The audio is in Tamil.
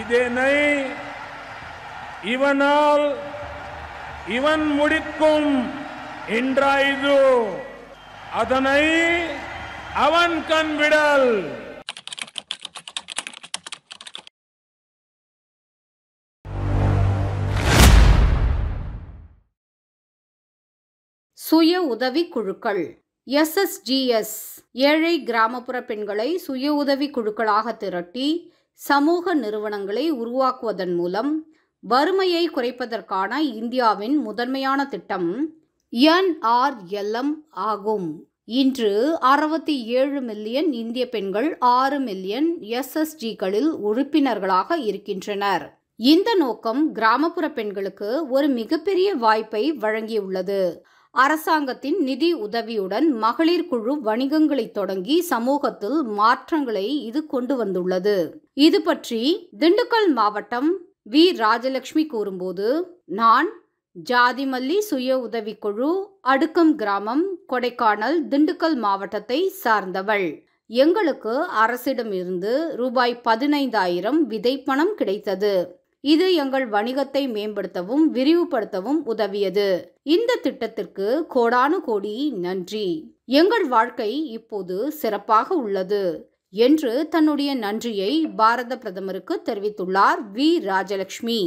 இதனை இவனால் இவன் முடிக்கும் என்றாயுது அதனை அவன் கண் சுய குழுக்கள் ஏழை கிராமப்புற பெண்களை சுய குழுக்களாக திரட்டி சமூக நிறுவனங்களை உருவாக்குவதன் மூலம் வறுமையை குறைப்பதற்கான இந்தியாவின் முதன்மையான திட்டம் என்ஆர்எல்எம் ஆகும் இன்று அறுபத்தி ஏழு மில்லியன் இந்திய பெண்கள் ஆறு மில்லியன் எஸ்எஸ்ஜிகளில் உறுப்பினர்களாக இருக்கின்றனர் இந்த நோக்கம் கிராமப்புற பெண்களுக்கு ஒரு மிகப்பெரிய வாய்ப்பை வழங்கியுள்ளது அரசாங்கத்தின் நிதி உதவியுடன் மகளிர் குழு வணிகங்களை தொடங்கி சமூகத்தில் மாற்றங்களை இது கொண்டு வந்துள்ளது இது பற்றி திண்டுக்கல் மாவட்டம் வி ராஜலட்சுமி கூறும்போது நான் ஜாதிமல்லி சுய உதவிக்குழு அடுக்கம் கிராமம் கொடைக்கானல் திண்டுக்கல் மாவட்டத்தை சார்ந்தவள் எங்களுக்கு அரசிடமிருந்து ரூபாய் பதினைந்தாயிரம் விதைப்பணம் கிடைத்தது இது எங்கள் வணிகத்தை மேம்படுத்தவும் விரிவுபடுத்தவும் உதவியது இந்த திட்டத்திற்கு கோடானு கோடி நன்றி எங்கள் வாழ்க்கை இப்போது சிறப்பாக உள்ளது என்று தன்னுடைய நன்றியை பாரத பிரதமருக்கு தெரிவித்துள்ளார் வி ராஜலட்சுமி